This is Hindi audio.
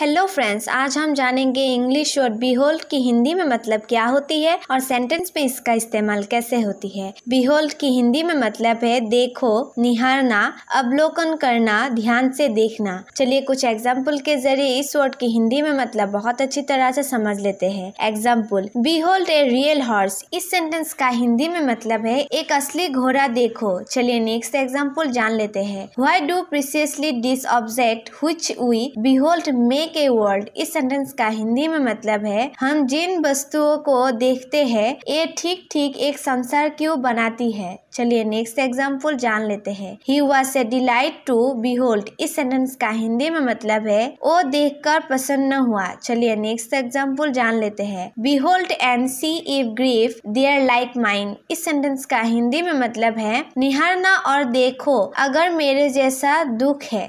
हेलो फ्रेंड्स आज हम जानेंगे इंग्लिश और बिहोल्ड की हिंदी में मतलब क्या होती है और सेंटेंस में इसका इस्तेमाल कैसे होती है बिहोल्ड की हिंदी में मतलब है देखो निहारना अवलोकन करना ध्यान से देखना चलिए कुछ एग्जाम्पल के जरिए इस वर्ड की हिंदी में मतलब बहुत अच्छी तरह से समझ लेते हैं example behold a real horse इस सेंटेंस का हिंदी में मतलब है एक असली घोड़ा देखो चलिए नेक्स्ट एग्जाम्पल जान लेते हैं why do precisely this object who we behold make make a world इस सेंटेंस का हिंदी में मतलब है हम जिन वस्तुओं को देखते हैं ये ठीक ठीक एक संसार क्यों बनाती है चलिए नेक्स्ट एग्जाम्पल जान लेते हैं he was a delight to behold इस सेंटेंस का हिंदी में मतलब है वो देखकर प्रसन्न हुआ चलिए नेक्स्ट एग्जाम्पल जान लेते हैं behold and see if grief there like mind इस सेंटेंस का हिंदी में मतलब है निहारना और देखो अगर मेरे जैसा दुख है